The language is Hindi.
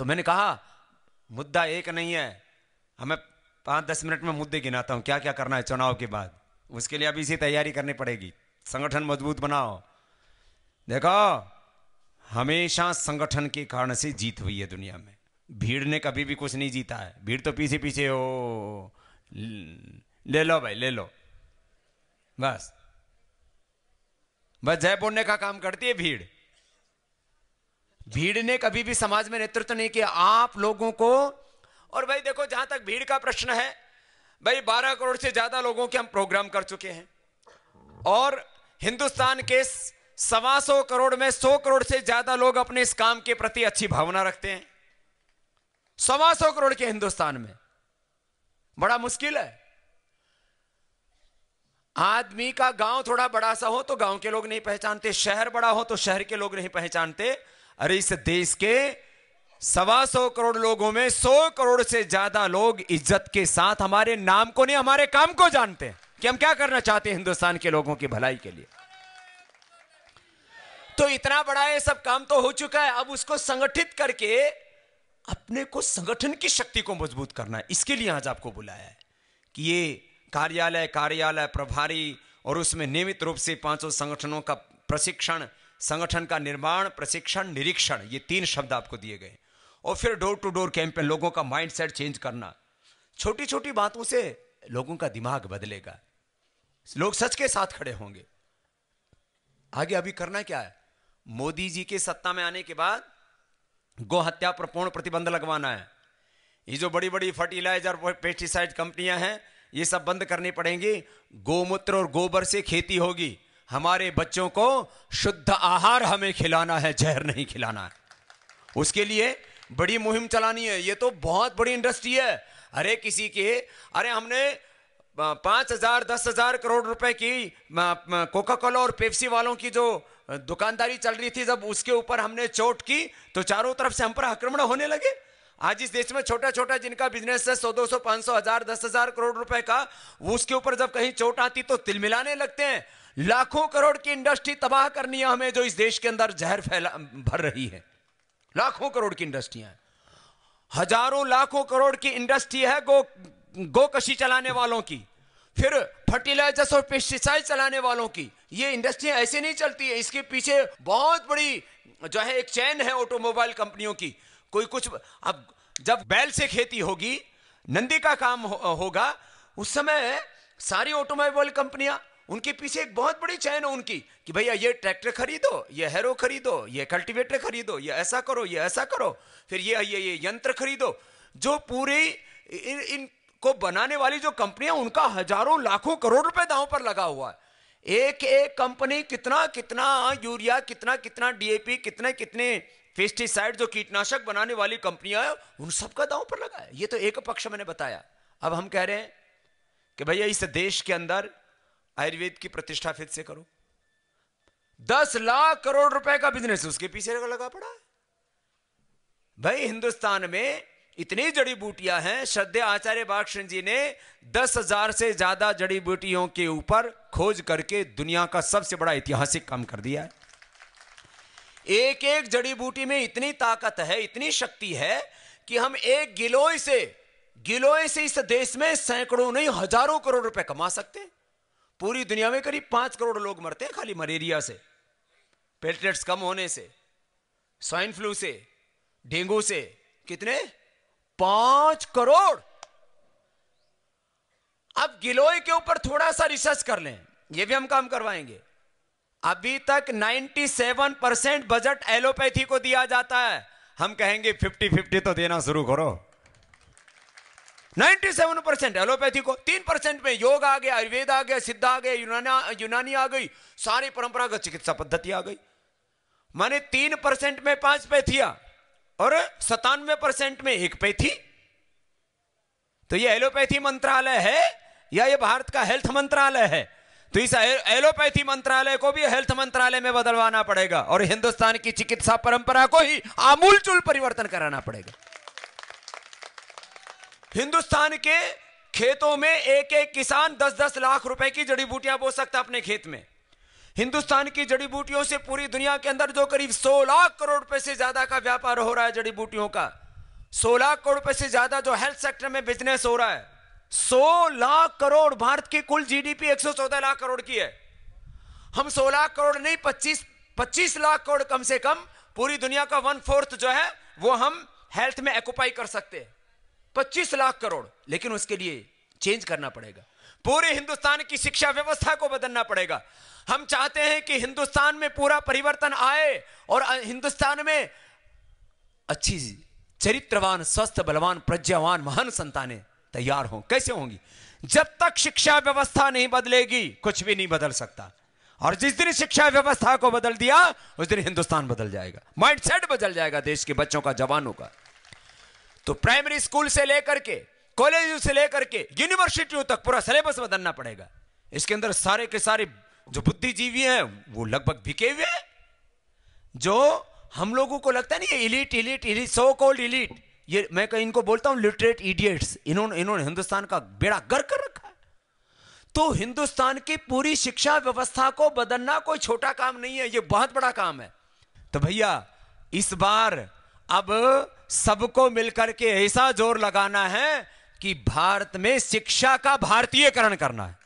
तो मैंने कहा मुद्दा एक नहीं है हमें पांच दस मिनट में मुद्दे गिनाता हूं क्या क्या करना है चुनाव के बाद उसके लिए अभी से तैयारी करनी पड़ेगी संगठन मजबूत बनाओ देखो हमेशा संगठन के कारण से जीत हुई है दुनिया में भीड़ ने कभी भी कुछ नहीं जीता है भीड़ तो पीछे पीछे हो ले लो भाई ले लो बस बस जयपुर ने का काम करती है भीड़ भीड़ ने कभी भी समाज में नेतृत्व नहीं किया आप लोगों को और भाई देखो जहां तक भीड़ का प्रश्न है भाई 12 करोड़ से ज्यादा लोगों के हम प्रोग्राम कर चुके हैं और हिंदुस्तान के सवा सौ करोड़ में सौ करोड़ से ज्यादा लोग अपने इस काम के प्रति अच्छी भावना रखते हैं सवा सौ करोड़ के हिंदुस्तान में बड़ा मुश्किल है आदमी का गांव थोड़ा बड़ा सा हो तो गांव के लोग नहीं पहचानते शहर बड़ा हो तो शहर के लोग नहीं पहचानते अरे इस देश के सवा सौ करोड़ लोगों में सौ करोड़ से ज्यादा लोग इज्जत के साथ हमारे नाम को नहीं हमारे काम को जानते हैं कि हम क्या करना चाहते हैं हिंदुस्तान के लोगों की भलाई के लिए तो इतना बड़ा ये सब काम तो हो चुका है अब उसको संगठित करके अपने को संगठन की शक्ति को मजबूत करना है इसके लिए आज आपको बुलाया है कि ये कार्यालय कार्यालय प्रभारी और उसमें नियमित रूप से पांचों संगठनों का प्रशिक्षण संगठन का निर्माण प्रशिक्षण निरीक्षण ये तीन शब्द आपको दिए गए और फिर डोर टू डोर कैंपेन लोगों का माइंडसेट चेंज करना छोटी छोटी बातों से लोगों का दिमाग बदलेगा लोग सच के साथ खड़े होंगे आगे अभी करना क्या है मोदी जी के सत्ता में आने के बाद गो हत्या पर पूर्ण प्रतिबंध लगवाना है ये जो बड़ी बड़ी फर्टिलाइजर पेस्टिसाइड कंपनियां हैं ये सब बंद करनी पड़ेंगी गोमूत्र और गोबर से खेती होगी हमारे बच्चों को शुद्ध आहार हमें खिलाना है जहर नहीं खिलाना है उसके लिए बड़ी मुहिम चलानी है ये तो बहुत बड़ी इंडस्ट्री है अरे किसी के अरे हमने पांच हजार दस हजार करोड़ रुपए की कोका कोला और पेप्सी वालों की जो दुकानदारी चल रही थी जब उसके ऊपर हमने चोट की तो चारों तरफ से हम पर आक्रमण होने लगे आज इस देश में छोटा छोटा जिनका बिजनेस है सौ दो सौ पांच सौ हजार दस हजार करोड़ रुपए का उसके ऊपर जब कहीं चोट आती तो तिलमिलाने लगते हैं लाखों करोड़ की इंडस्ट्री तबाह करनी है हमें जो इस देश के अंदर जहर फैला भर रही है लाखों करोड़ की इंडस्ट्रियां हजारों लाखों करोड़ की इंडस्ट्री है गो गोकशी चलाने वालों की फिर फर्टिलाइजर्स और पेस्टिसाइड चलाने वालों की ये इंडस्ट्री ऐसे नहीं चलती है इसके पीछे बहुत बड़ी जो है एक चैन है ऑटोमोबाइल कंपनियों की कोई कुछ अब जब बैल से खेती होगी नंदी का काम हो, होगा उस समय सारी ऑटोमोबाइल कंपनियां उनके पीछे एक बहुत बड़ी चैन है उनकी कि भैया ये ट्रैक्टर खरीदो ये हैरो खरीदो ये कल्टीवेटर खरीदो ये ऐसा करो ये ऐसा करो फिर ये ये ये यंत्र खरीदो जो पूरे इन, इन को बनाने वाली जो कंपनियां उनका हजारों लाखों करोड़ रुपए दाव पर लगा हुआ है एक एक कंपनी कितना कितना यूरिया कितना कितना डीएपी कितने कितने पेस्टिसाइड जो कीटनाशक बनाने वाली कंपनियां है उन सबका दाव पर लगा है ये तो एक पक्ष मैंने बताया अब हम कह रहे हैं कि भैया इस देश के अंदर आयुर्वेद की प्रतिष्ठा फिर से करो दस लाख करोड़ रुपए का बिजनेस उसके पीछे लगा पड़ा भाई हिंदुस्तान में इतनी जड़ी बूटियां हैं श्रद्धे आचार्य बागशन जी ने दस हजार से ज्यादा जड़ी बूटियों के ऊपर खोज करके दुनिया का सबसे बड़ा ऐतिहासिक काम कर दिया है एक एक जड़ी बूटी में इतनी ताकत है इतनी शक्ति है कि हम एक गिलोय से गिलोय से इस देश में सैकड़ों नहीं हजारों करोड़ रुपए कमा सकते पूरी दुनिया में करीब पांच करोड़ लोग मरते हैं खाली मलेरिया से पेटलेट्स कम होने से स्वाइन फ्लू से डेंगू से कितने पांच करोड़ अब गिलोय के ऊपर थोड़ा सा रिसर्च कर लें ये भी हम काम करवाएंगे अभी तक 97 परसेंट बजट एलोपैथी को दिया जाता है हम कहेंगे 50-50 तो देना शुरू करो सेवन परसेंट एलोपैथी को तीन परसेंट में योग आ गया आयुर्वेद आ गया सिद्ध आ गया यूनानी यूनानी आ गई सारी परंपरागत चिकित्सा पद्धति आ गई माने तीन परसेंट में पांच पैथिया और सतानवे परसेंट में एक पैथी तो ये एलोपैथी मंत्रालय है या ये भारत का हेल्थ मंत्रालय है तो इस एलोपैथी मंत्रालय को भी हेल्थ मंत्रालय में बदलवाना पड़ेगा और हिंदुस्तान की चिकित्सा परंपरा को ही आमूलचूल परिवर्तन कराना पड़ेगा हिंदुस्तान के खेतों में एक एक किसान दस दस लाख रुपए की जड़ी बूटियां बो सकता अपने खेत में हिंदुस्तान की जड़ी बूटियों से पूरी दुनिया के अंदर जो करीब 16 लाख करोड़ रुपए से ज्यादा का व्यापार हो रहा है जड़ी बूटियों का 16 लाख करोड़ रुपए से ज्यादा जो हेल्थ सेक्टर में बिजनेस हो रहा है 16 लाख करोड़ भारत की कुल जीडीपी 114 लाख करोड़ की है हम 16 लाख करोड़ नहीं 25 पच्चीस लाख करोड़ कम से कम पूरी दुनिया का वन फोर्थ जो है वो हम हेल्थ में एक्यूपाई कर सकते हैं पच्चीस लाख करोड़ लेकिन उसके लिए चेंज करना पड़ेगा पूरे हिंदुस्तान की शिक्षा व्यवस्था को बदलना पड़ेगा हम चाहते हैं कि हिंदुस्तान में पूरा परिवर्तन आए और हिंदुस्तान में अच्छी चरित्रवान स्वस्थ बलवान प्रज्ञावान महान संतानें तैयार हों कैसे होंगी जब तक शिक्षा व्यवस्था नहीं बदलेगी कुछ भी नहीं बदल सकता और जिस दिन शिक्षा व्यवस्था को बदल दिया उस दिन हिंदुस्तान बदल जाएगा माइंडसेट बदल जाएगा देश के बच्चों का जवानों का तो प्राइमरी स्कूल से लेकर के कॉलेज से लेकर के यूनिवर्सिटियों तक पूरा सिलेबस बदलना पड़ेगा इसके अंदर सारे के सारे जो बुद्धिजीवी हैं वो लगभग बिके हुए हैं जो हम लोगों को लगता है ना ये elite elite elite so called elite ये मैं कहीं इनको बोलता हूं लिटरेट इडियट्स इन्होंने इन्होंने हिंदुस्तान का बेड़ा गर कर रखा है तो हिंदुस्तान की पूरी शिक्षा व्यवस्था को बदलना कोई छोटा काम नहीं है ये बहुत बड़ा काम है तो भैया इस बार अब सबको मिलकर के ऐसा जोर लगाना है कि भारत में शिक्षा का भारतीयकरण करना है